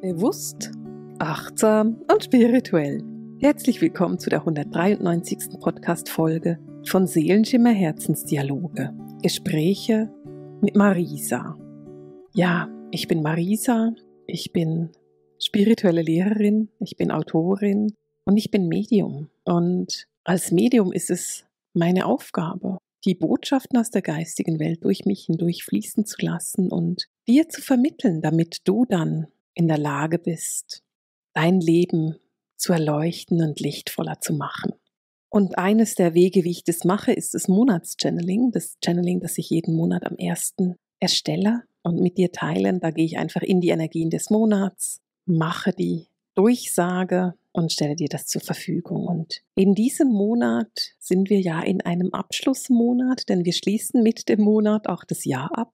Bewusst, achtsam und spirituell. Herzlich willkommen zu der 193. Podcast-Folge von Seelenschimmer Herzensdialoge. Gespräche mit Marisa. Ja, ich bin Marisa. Ich bin spirituelle Lehrerin. Ich bin Autorin und ich bin Medium. Und als Medium ist es meine Aufgabe, die Botschaften aus der geistigen Welt durch mich hindurch fließen zu lassen und dir zu vermitteln, damit du dann in der Lage bist, dein Leben zu erleuchten und lichtvoller zu machen. Und eines der Wege, wie ich das mache, ist das Monatschanneling, das Channeling, das ich jeden Monat am ersten erstelle und mit dir teile. Da gehe ich einfach in die Energien des Monats, mache die Durchsage und stelle dir das zur Verfügung. Und in diesem Monat sind wir ja in einem Abschlussmonat, denn wir schließen mit dem Monat auch das Jahr ab.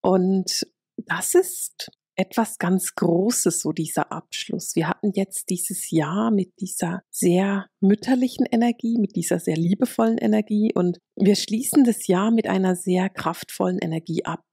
Und das ist etwas ganz Großes, so dieser Abschluss. Wir hatten jetzt dieses Jahr mit dieser sehr mütterlichen Energie, mit dieser sehr liebevollen Energie und wir schließen das Jahr mit einer sehr kraftvollen Energie ab.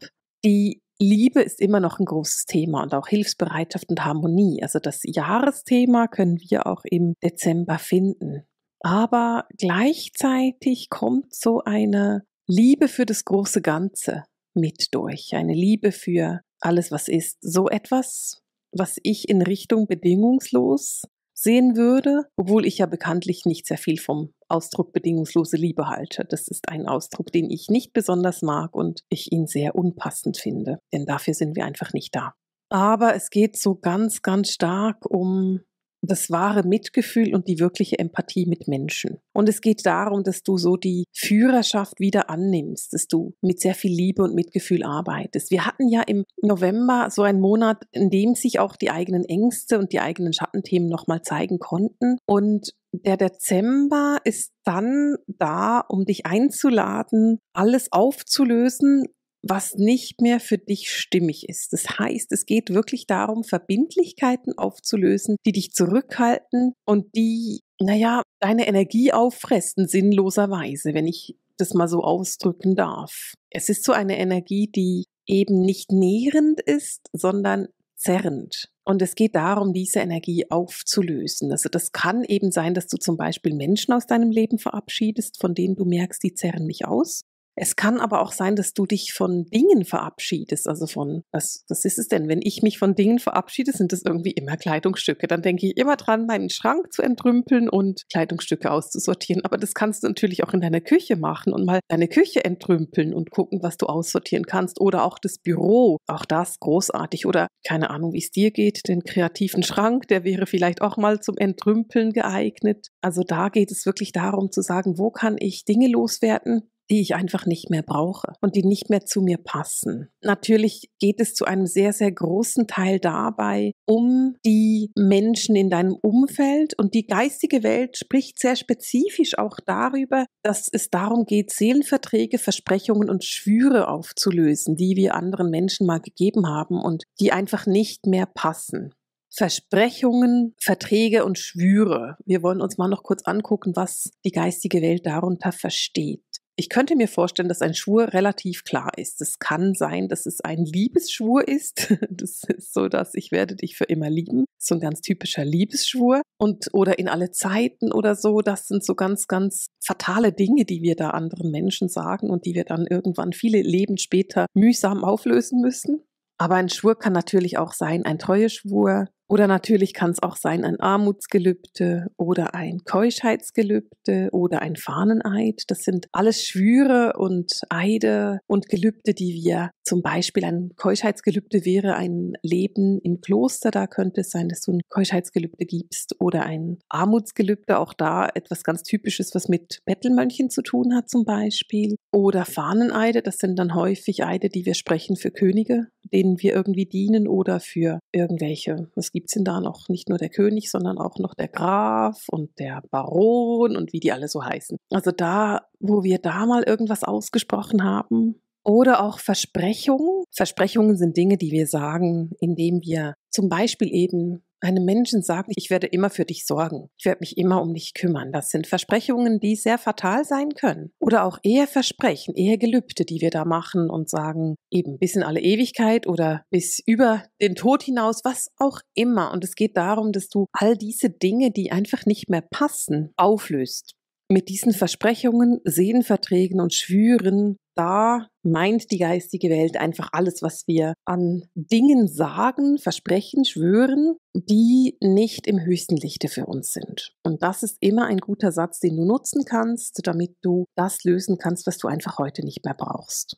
Die Liebe ist immer noch ein großes Thema und auch Hilfsbereitschaft und Harmonie. Also das Jahresthema können wir auch im Dezember finden. Aber gleichzeitig kommt so eine Liebe für das große Ganze mit durch. Eine Liebe für alles, was ist. So etwas, was ich in Richtung bedingungslos sehen würde, obwohl ich ja bekanntlich nicht sehr viel vom Ausdruck bedingungslose Liebe halte. Das ist ein Ausdruck, den ich nicht besonders mag und ich ihn sehr unpassend finde, denn dafür sind wir einfach nicht da. Aber es geht so ganz, ganz stark um das wahre Mitgefühl und die wirkliche Empathie mit Menschen. Und es geht darum, dass du so die Führerschaft wieder annimmst, dass du mit sehr viel Liebe und Mitgefühl arbeitest. Wir hatten ja im November so einen Monat, in dem sich auch die eigenen Ängste und die eigenen Schattenthemen nochmal zeigen konnten. Und der Dezember ist dann da, um dich einzuladen, alles aufzulösen, was nicht mehr für dich stimmig ist. Das heißt, es geht wirklich darum, Verbindlichkeiten aufzulösen, die dich zurückhalten und die, naja, deine Energie auffressen, sinnloserweise, wenn ich das mal so ausdrücken darf. Es ist so eine Energie, die eben nicht nährend ist, sondern zerrend. Und es geht darum, diese Energie aufzulösen. Also das kann eben sein, dass du zum Beispiel Menschen aus deinem Leben verabschiedest, von denen du merkst, die zerren mich aus. Es kann aber auch sein, dass du dich von Dingen verabschiedest. Also von, was, was ist es denn? Wenn ich mich von Dingen verabschiede, sind das irgendwie immer Kleidungsstücke. Dann denke ich immer dran, meinen Schrank zu entrümpeln und Kleidungsstücke auszusortieren. Aber das kannst du natürlich auch in deiner Küche machen und mal deine Küche entrümpeln und gucken, was du aussortieren kannst. Oder auch das Büro. Auch das großartig. Oder keine Ahnung, wie es dir geht, den kreativen Schrank, der wäre vielleicht auch mal zum Entrümpeln geeignet. Also da geht es wirklich darum zu sagen, wo kann ich Dinge loswerden, die ich einfach nicht mehr brauche und die nicht mehr zu mir passen. Natürlich geht es zu einem sehr, sehr großen Teil dabei um die Menschen in deinem Umfeld und die geistige Welt spricht sehr spezifisch auch darüber, dass es darum geht, Seelenverträge, Versprechungen und Schwüre aufzulösen, die wir anderen Menschen mal gegeben haben und die einfach nicht mehr passen. Versprechungen, Verträge und Schwüre. Wir wollen uns mal noch kurz angucken, was die geistige Welt darunter versteht. Ich könnte mir vorstellen, dass ein Schwur relativ klar ist. Es kann sein, dass es ein Liebesschwur ist. Das ist so, dass ich werde dich für immer lieben. So ein ganz typischer Liebesschwur. Und oder in alle Zeiten oder so. Das sind so ganz, ganz fatale Dinge, die wir da anderen Menschen sagen und die wir dann irgendwann viele Leben später mühsam auflösen müssen. Aber ein Schwur kann natürlich auch sein, ein Schwur, oder natürlich kann es auch sein ein Armutsgelübde oder ein Keuschheitsgelübde oder ein Fahneneid. Das sind alles Schwüre und Eide und Gelübde, die wir zum Beispiel ein Keuschheitsgelübde wäre ein Leben im Kloster. Da könnte es sein, dass du ein Keuschheitsgelübde gibst oder ein Armutsgelübde. Auch da etwas ganz Typisches, was mit Bettelmönchen zu tun hat zum Beispiel. Oder Fahneneide. Das sind dann häufig Eide, die wir sprechen für Könige, denen wir irgendwie dienen oder für irgendwelche. Es gibt es denn da noch? Nicht nur der König, sondern auch noch der Graf und der Baron und wie die alle so heißen. Also da, wo wir da mal irgendwas ausgesprochen haben. Oder auch Versprechungen. Versprechungen sind Dinge, die wir sagen, indem wir zum Beispiel eben einem Menschen sagen, ich werde immer für dich sorgen, ich werde mich immer um dich kümmern. Das sind Versprechungen, die sehr fatal sein können. Oder auch Eheversprechen, Ehegelübde, die wir da machen und sagen, eben bis in alle Ewigkeit oder bis über den Tod hinaus, was auch immer. Und es geht darum, dass du all diese Dinge, die einfach nicht mehr passen, auflöst. Mit diesen Versprechungen, Sehenverträgen und Schwüren da meint die geistige Welt einfach alles, was wir an Dingen sagen, versprechen, schwören, die nicht im höchsten Lichte für uns sind. Und das ist immer ein guter Satz, den du nutzen kannst, damit du das lösen kannst, was du einfach heute nicht mehr brauchst.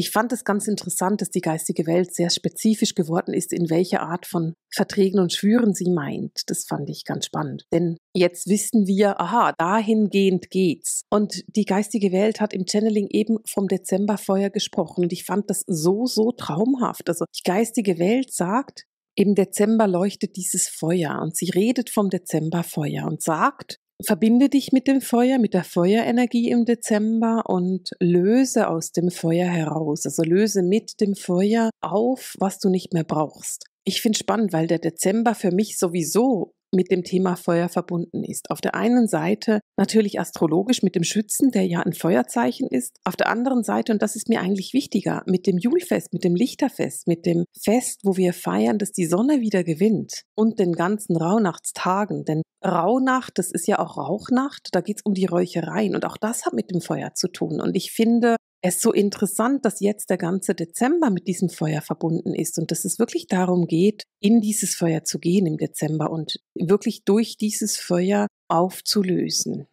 Ich fand es ganz interessant, dass die geistige Welt sehr spezifisch geworden ist, in welche Art von Verträgen und Schwüren sie meint. Das fand ich ganz spannend. Denn jetzt wissen wir, aha, dahingehend geht's. Und die geistige Welt hat im Channeling eben vom Dezemberfeuer gesprochen. Und ich fand das so, so traumhaft. Also die geistige Welt sagt, im Dezember leuchtet dieses Feuer und sie redet vom Dezemberfeuer und sagt, Verbinde dich mit dem Feuer, mit der Feuerenergie im Dezember und löse aus dem Feuer heraus. Also löse mit dem Feuer auf, was du nicht mehr brauchst. Ich finde spannend, weil der Dezember für mich sowieso mit dem Thema Feuer verbunden ist. Auf der einen Seite natürlich astrologisch mit dem Schützen, der ja ein Feuerzeichen ist. Auf der anderen Seite, und das ist mir eigentlich wichtiger, mit dem Julfest, mit dem Lichterfest, mit dem Fest, wo wir feiern, dass die Sonne wieder gewinnt und den ganzen Rauhnachtstagen. Denn Rauhnacht, das ist ja auch Rauchnacht, da geht es um die Räuchereien und auch das hat mit dem Feuer zu tun. Und ich finde, es ist so interessant, dass jetzt der ganze Dezember mit diesem Feuer verbunden ist und dass es wirklich darum geht, in dieses Feuer zu gehen im Dezember und wirklich durch dieses Feuer aufzulösen.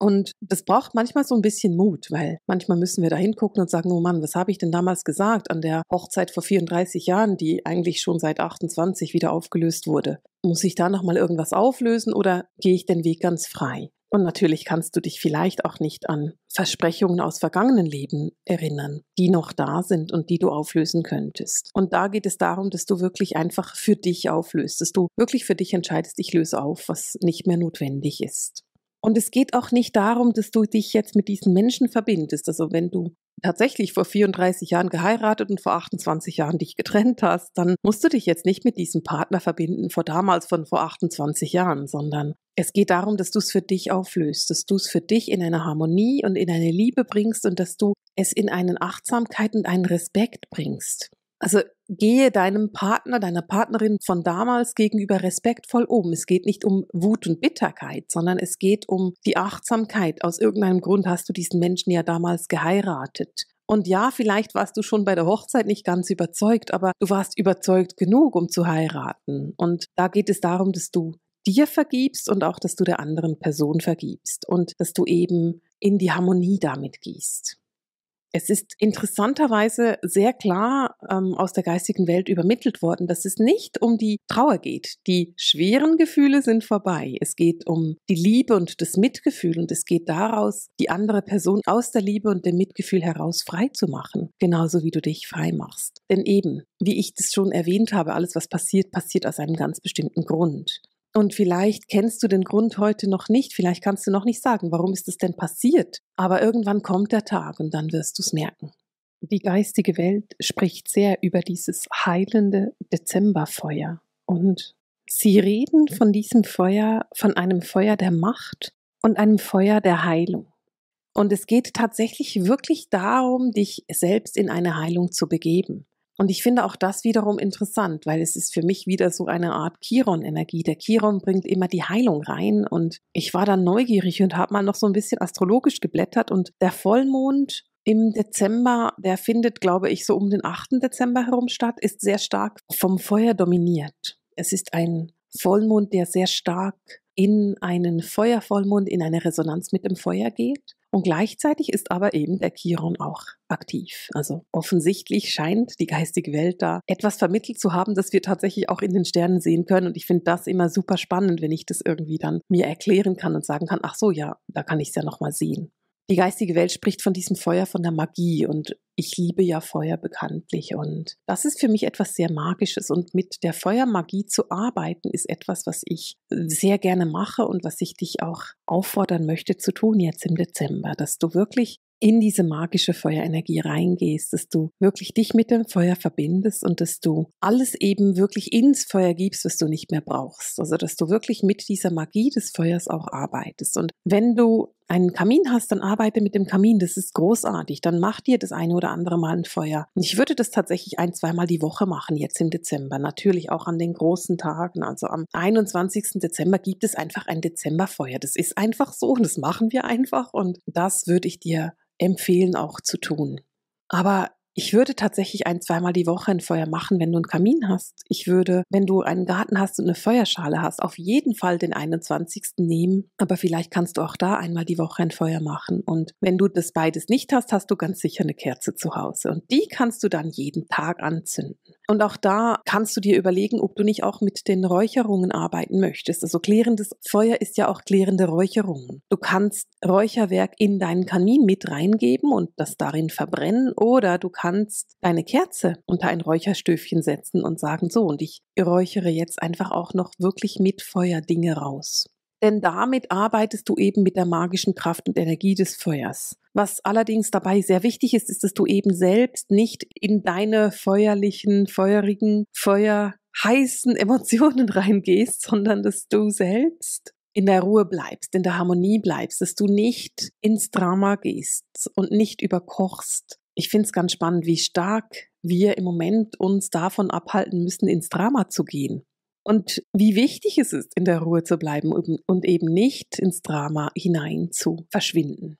Und das braucht manchmal so ein bisschen Mut, weil manchmal müssen wir da hingucken und sagen, oh Mann, was habe ich denn damals gesagt an der Hochzeit vor 34 Jahren, die eigentlich schon seit 28 wieder aufgelöst wurde? Muss ich da nochmal irgendwas auflösen oder gehe ich den Weg ganz frei? Und natürlich kannst du dich vielleicht auch nicht an Versprechungen aus vergangenen Leben erinnern, die noch da sind und die du auflösen könntest. Und da geht es darum, dass du wirklich einfach für dich auflöst, dass du wirklich für dich entscheidest, ich löse auf, was nicht mehr notwendig ist. Und es geht auch nicht darum, dass du dich jetzt mit diesen Menschen verbindest. Also wenn du tatsächlich vor 34 Jahren geheiratet und vor 28 Jahren dich getrennt hast, dann musst du dich jetzt nicht mit diesem Partner verbinden vor damals von vor 28 Jahren, sondern es geht darum, dass du es für dich auflöst, dass du es für dich in eine Harmonie und in eine Liebe bringst und dass du es in eine Achtsamkeit und einen Respekt bringst. Also gehe deinem Partner, deiner Partnerin von damals gegenüber respektvoll um. Es geht nicht um Wut und Bitterkeit, sondern es geht um die Achtsamkeit. Aus irgendeinem Grund hast du diesen Menschen ja damals geheiratet. Und ja, vielleicht warst du schon bei der Hochzeit nicht ganz überzeugt, aber du warst überzeugt genug, um zu heiraten. Und da geht es darum, dass du dir vergibst und auch, dass du der anderen Person vergibst und dass du eben in die Harmonie damit gehst. Es ist interessanterweise sehr klar ähm, aus der geistigen Welt übermittelt worden, dass es nicht um die Trauer geht. Die schweren Gefühle sind vorbei. Es geht um die Liebe und das Mitgefühl und es geht daraus, die andere Person aus der Liebe und dem Mitgefühl heraus frei zu machen, genauso wie du dich frei machst. Denn eben, wie ich das schon erwähnt habe, alles, was passiert, passiert aus einem ganz bestimmten Grund. Und vielleicht kennst du den Grund heute noch nicht, vielleicht kannst du noch nicht sagen, warum ist es denn passiert. Aber irgendwann kommt der Tag und dann wirst du es merken. Die geistige Welt spricht sehr über dieses heilende Dezemberfeuer. Und sie reden von diesem Feuer, von einem Feuer der Macht und einem Feuer der Heilung. Und es geht tatsächlich wirklich darum, dich selbst in eine Heilung zu begeben. Und ich finde auch das wiederum interessant, weil es ist für mich wieder so eine Art Chiron-Energie. Der Chiron bringt immer die Heilung rein und ich war dann neugierig und habe mal noch so ein bisschen astrologisch geblättert und der Vollmond im Dezember, der findet, glaube ich, so um den 8. Dezember herum statt, ist sehr stark vom Feuer dominiert. Es ist ein Vollmond, der sehr stark in einen Feuervollmond, in eine Resonanz mit dem Feuer geht. Und gleichzeitig ist aber eben der Chiron auch aktiv. Also offensichtlich scheint die geistige Welt da etwas vermittelt zu haben, das wir tatsächlich auch in den Sternen sehen können. Und ich finde das immer super spannend, wenn ich das irgendwie dann mir erklären kann und sagen kann, ach so, ja, da kann ich es ja nochmal sehen die geistige Welt spricht von diesem Feuer, von der Magie und ich liebe ja Feuer bekanntlich und das ist für mich etwas sehr Magisches und mit der Feuermagie zu arbeiten ist etwas, was ich sehr gerne mache und was ich dich auch auffordern möchte zu tun jetzt im Dezember, dass du wirklich in diese magische Feuerenergie reingehst, dass du wirklich dich mit dem Feuer verbindest und dass du alles eben wirklich ins Feuer gibst, was du nicht mehr brauchst. Also dass du wirklich mit dieser Magie des Feuers auch arbeitest. Und wenn du einen Kamin hast, dann arbeite mit dem Kamin. Das ist großartig. Dann mach dir das eine oder andere Mal ein Feuer. Und ich würde das tatsächlich ein, zweimal die Woche machen, jetzt im Dezember. Natürlich auch an den großen Tagen. Also am 21. Dezember gibt es einfach ein Dezemberfeuer. Das ist einfach so und das machen wir einfach. Und das würde ich dir empfehlen, auch zu tun. Aber ich würde tatsächlich ein, zweimal die Woche ein Feuer machen, wenn du einen Kamin hast. Ich würde, wenn du einen Garten hast und eine Feuerschale hast, auf jeden Fall den 21. nehmen. Aber vielleicht kannst du auch da einmal die Woche ein Feuer machen. Und wenn du das beides nicht hast, hast du ganz sicher eine Kerze zu Hause. Und die kannst du dann jeden Tag anzünden. Und auch da kannst du dir überlegen, ob du nicht auch mit den Räucherungen arbeiten möchtest. Also klärendes Feuer ist ja auch klärende Räucherungen. Du kannst Räucherwerk in deinen Kamin mit reingeben und das darin verbrennen oder du kannst deine Kerze unter ein Räucherstöfchen setzen und sagen so und ich räuchere jetzt einfach auch noch wirklich mit Feuer Dinge raus denn damit arbeitest du eben mit der magischen Kraft und Energie des Feuers. Was allerdings dabei sehr wichtig ist, ist, dass du eben selbst nicht in deine feuerlichen, feurigen, feuerheißen Emotionen reingehst, sondern dass du selbst in der Ruhe bleibst, in der Harmonie bleibst, dass du nicht ins Drama gehst und nicht überkochst. Ich finde es ganz spannend, wie stark wir im Moment uns davon abhalten müssen, ins Drama zu gehen und wie wichtig es ist, in der Ruhe zu bleiben und eben nicht ins Drama hinein zu verschwinden.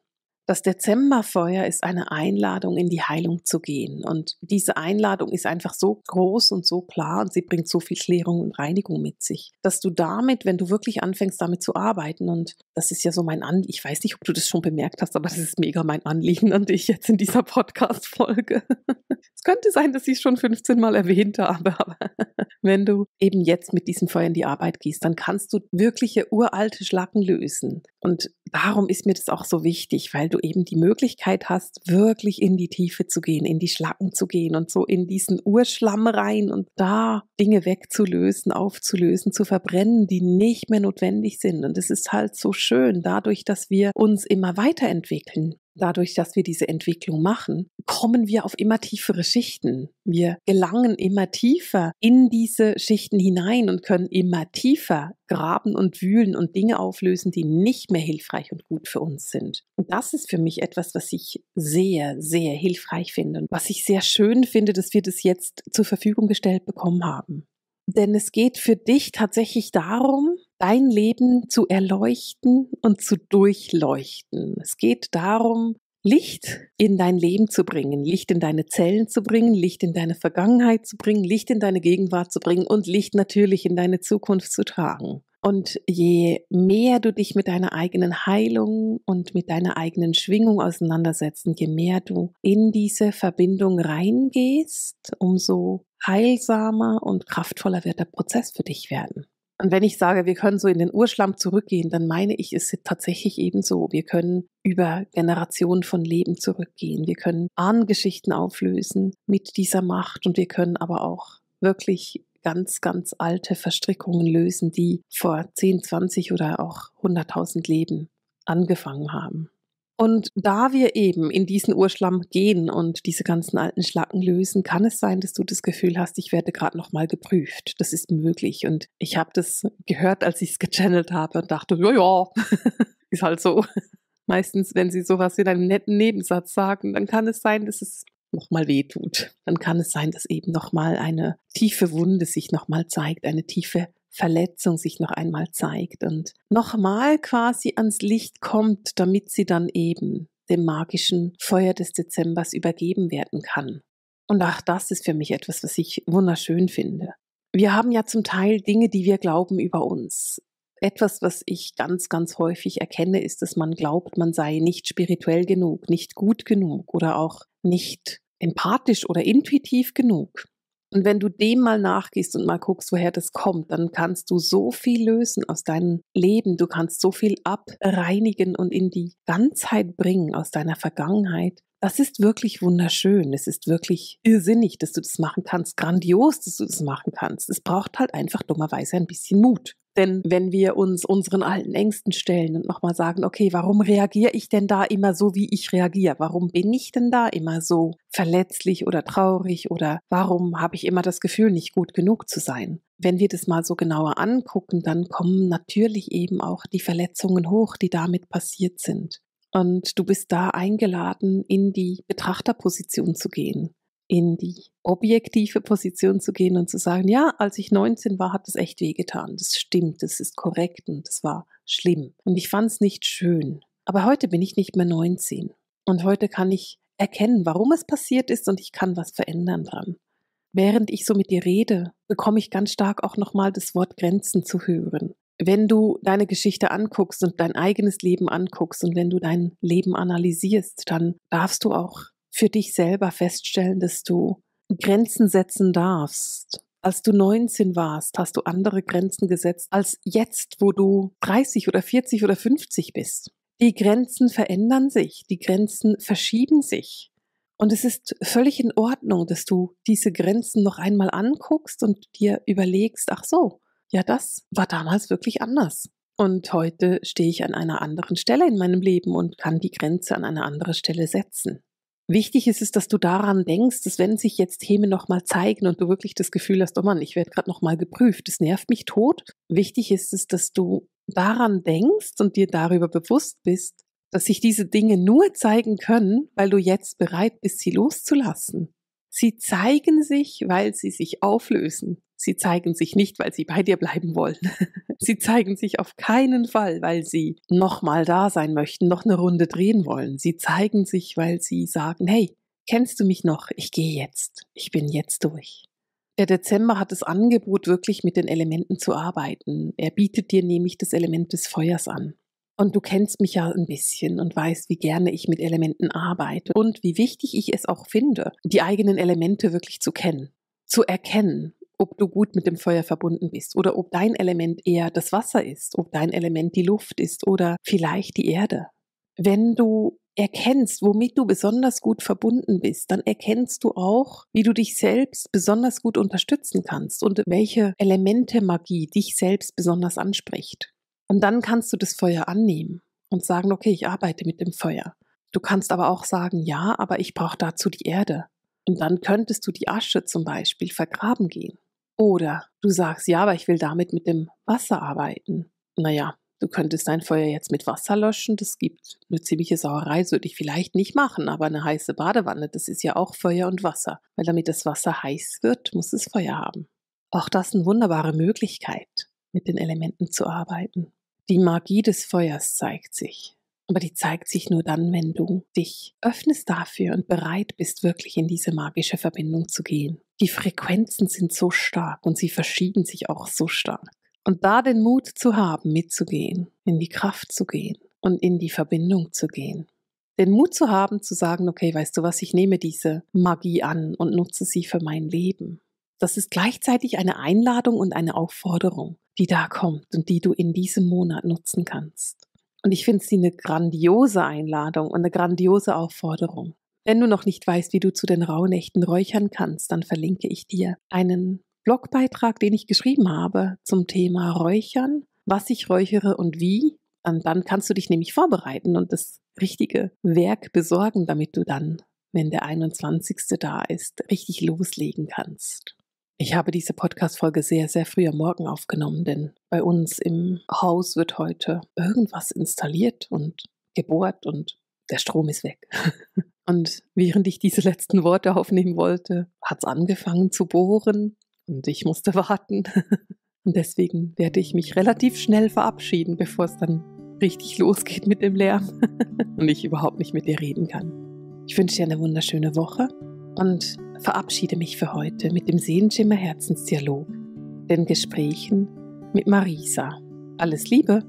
Das Dezemberfeuer ist eine Einladung, in die Heilung zu gehen. Und diese Einladung ist einfach so groß und so klar und sie bringt so viel Klärung und Reinigung mit sich, dass du damit, wenn du wirklich anfängst, damit zu arbeiten, und das ist ja so mein Anliegen, ich weiß nicht, ob du das schon bemerkt hast, aber das ist mega mein Anliegen an dich jetzt in dieser Podcast-Folge. es könnte sein, dass ich es schon 15 Mal erwähnt habe, aber wenn du eben jetzt mit diesem Feuer in die Arbeit gehst, dann kannst du wirkliche uralte Schlacken lösen. Und darum ist mir das auch so wichtig, weil du eben die Möglichkeit hast, wirklich in die Tiefe zu gehen, in die Schlacken zu gehen und so in diesen Urschlamm rein und da Dinge wegzulösen, aufzulösen, zu verbrennen, die nicht mehr notwendig sind. Und es ist halt so schön, dadurch, dass wir uns immer weiterentwickeln, dadurch, dass wir diese Entwicklung machen, kommen wir auf immer tiefere Schichten. Wir gelangen immer tiefer in diese Schichten hinein und können immer tiefer graben und wühlen und Dinge auflösen, die nicht mehr hilfreich und gut für uns sind. Und das ist für mich etwas, was ich sehr, sehr hilfreich finde und was ich sehr schön finde, dass wir das jetzt zur Verfügung gestellt bekommen haben. Denn es geht für dich tatsächlich darum, dein Leben zu erleuchten und zu durchleuchten. Es geht darum, Licht in dein Leben zu bringen, Licht in deine Zellen zu bringen, Licht in deine Vergangenheit zu bringen, Licht in deine Gegenwart zu bringen und Licht natürlich in deine Zukunft zu tragen. Und je mehr du dich mit deiner eigenen Heilung und mit deiner eigenen Schwingung auseinandersetzt, je mehr du in diese Verbindung reingehst, umso heilsamer und kraftvoller wird der Prozess für dich werden. Und wenn ich sage, wir können so in den Urschlamm zurückgehen, dann meine ich es ist tatsächlich eben so. Wir können über Generationen von Leben zurückgehen. Wir können Ahnengeschichten auflösen mit dieser Macht und wir können aber auch wirklich ganz, ganz alte Verstrickungen lösen, die vor 10, 20 oder auch 100.000 Leben angefangen haben. Und da wir eben in diesen Urschlamm gehen und diese ganzen alten Schlacken lösen, kann es sein, dass du das Gefühl hast, ich werde gerade nochmal geprüft. Das ist möglich. Und ich habe das gehört, als ich es gechannelt habe und dachte, ja, ja, ist halt so. Meistens, wenn sie sowas in einem netten Nebensatz sagen, dann kann es sein, dass es nochmal wehtut. Dann kann es sein, dass eben nochmal eine tiefe Wunde sich nochmal zeigt, eine tiefe Verletzung sich noch einmal zeigt und nochmal quasi ans Licht kommt, damit sie dann eben dem magischen Feuer des Dezembers übergeben werden kann. Und auch das ist für mich etwas, was ich wunderschön finde. Wir haben ja zum Teil Dinge, die wir glauben über uns. Etwas, was ich ganz, ganz häufig erkenne, ist, dass man glaubt, man sei nicht spirituell genug, nicht gut genug oder auch nicht empathisch oder intuitiv genug. Und wenn du dem mal nachgehst und mal guckst, woher das kommt, dann kannst du so viel lösen aus deinem Leben. Du kannst so viel abreinigen und in die Ganzheit bringen aus deiner Vergangenheit. Das ist wirklich wunderschön. Es ist wirklich irrsinnig, dass du das machen kannst. Grandios, dass du das machen kannst. Es braucht halt einfach dummerweise ein bisschen Mut. Denn wenn wir uns unseren alten Ängsten stellen und nochmal sagen, okay, warum reagiere ich denn da immer so, wie ich reagiere? Warum bin ich denn da immer so verletzlich oder traurig oder warum habe ich immer das Gefühl, nicht gut genug zu sein? Wenn wir das mal so genauer angucken, dann kommen natürlich eben auch die Verletzungen hoch, die damit passiert sind. Und du bist da eingeladen, in die Betrachterposition zu gehen in die objektive Position zu gehen und zu sagen, ja, als ich 19 war, hat es echt wehgetan. Das stimmt, das ist korrekt und das war schlimm. Und ich fand es nicht schön. Aber heute bin ich nicht mehr 19. Und heute kann ich erkennen, warum es passiert ist und ich kann was verändern dran. Während ich so mit dir rede, bekomme ich ganz stark auch nochmal das Wort Grenzen zu hören. Wenn du deine Geschichte anguckst und dein eigenes Leben anguckst und wenn du dein Leben analysierst, dann darfst du auch für dich selber feststellen, dass du Grenzen setzen darfst. Als du 19 warst, hast du andere Grenzen gesetzt als jetzt, wo du 30 oder 40 oder 50 bist. Die Grenzen verändern sich, die Grenzen verschieben sich. Und es ist völlig in Ordnung, dass du diese Grenzen noch einmal anguckst und dir überlegst, ach so, ja, das war damals wirklich anders. Und heute stehe ich an einer anderen Stelle in meinem Leben und kann die Grenze an eine andere Stelle setzen. Wichtig ist es, dass du daran denkst, dass wenn sich jetzt Themen nochmal zeigen und du wirklich das Gefühl hast, oh Mann, ich werde gerade nochmal geprüft, das nervt mich tot. Wichtig ist es, dass du daran denkst und dir darüber bewusst bist, dass sich diese Dinge nur zeigen können, weil du jetzt bereit bist, sie loszulassen. Sie zeigen sich, weil sie sich auflösen. Sie zeigen sich nicht, weil sie bei dir bleiben wollen. sie zeigen sich auf keinen Fall, weil sie nochmal da sein möchten, noch eine Runde drehen wollen. Sie zeigen sich, weil sie sagen, hey, kennst du mich noch? Ich gehe jetzt. Ich bin jetzt durch. Der Dezember hat das Angebot, wirklich mit den Elementen zu arbeiten. Er bietet dir nämlich das Element des Feuers an. Und du kennst mich ja ein bisschen und weißt, wie gerne ich mit Elementen arbeite und wie wichtig ich es auch finde, die eigenen Elemente wirklich zu kennen, zu erkennen ob du gut mit dem Feuer verbunden bist oder ob dein Element eher das Wasser ist, ob dein Element die Luft ist oder vielleicht die Erde. Wenn du erkennst, womit du besonders gut verbunden bist, dann erkennst du auch, wie du dich selbst besonders gut unterstützen kannst und welche Elemente Magie dich selbst besonders anspricht. Und dann kannst du das Feuer annehmen und sagen, okay, ich arbeite mit dem Feuer. Du kannst aber auch sagen, ja, aber ich brauche dazu die Erde. Und dann könntest du die Asche zum Beispiel vergraben gehen oder du sagst, ja, aber ich will damit mit dem Wasser arbeiten. Naja, du könntest dein Feuer jetzt mit Wasser löschen. Das gibt eine ziemliche Sauerei, das würde ich vielleicht nicht machen, aber eine heiße Badewanne, das ist ja auch Feuer und Wasser. Weil damit das Wasser heiß wird, muss es Feuer haben. Auch das ist eine wunderbare Möglichkeit, mit den Elementen zu arbeiten. Die Magie des Feuers zeigt sich. Aber die zeigt sich nur dann, wenn du dich öffnest dafür und bereit bist, wirklich in diese magische Verbindung zu gehen die Frequenzen sind so stark und sie verschieben sich auch so stark. Und da den Mut zu haben, mitzugehen, in die Kraft zu gehen und in die Verbindung zu gehen. Den Mut zu haben, zu sagen, okay, weißt du was, ich nehme diese Magie an und nutze sie für mein Leben. Das ist gleichzeitig eine Einladung und eine Aufforderung, die da kommt und die du in diesem Monat nutzen kannst. Und ich finde sie eine grandiose Einladung und eine grandiose Aufforderung. Wenn du noch nicht weißt, wie du zu den Rauhnächten räuchern kannst, dann verlinke ich dir einen Blogbeitrag, den ich geschrieben habe zum Thema Räuchern, was ich räuchere und wie. Und dann kannst du dich nämlich vorbereiten und das richtige Werk besorgen, damit du dann, wenn der 21. da ist, richtig loslegen kannst. Ich habe diese Podcast-Folge sehr, sehr früh am Morgen aufgenommen, denn bei uns im Haus wird heute irgendwas installiert und gebohrt und der Strom ist weg. Und während ich diese letzten Worte aufnehmen wollte, hat es angefangen zu bohren und ich musste warten. Und deswegen werde ich mich relativ schnell verabschieden, bevor es dann richtig losgeht mit dem Lärm und ich überhaupt nicht mit dir reden kann. Ich wünsche dir eine wunderschöne Woche und verabschiede mich für heute mit dem Sehenschimmer Herzensdialog, den Gesprächen mit Marisa. Alles Liebe!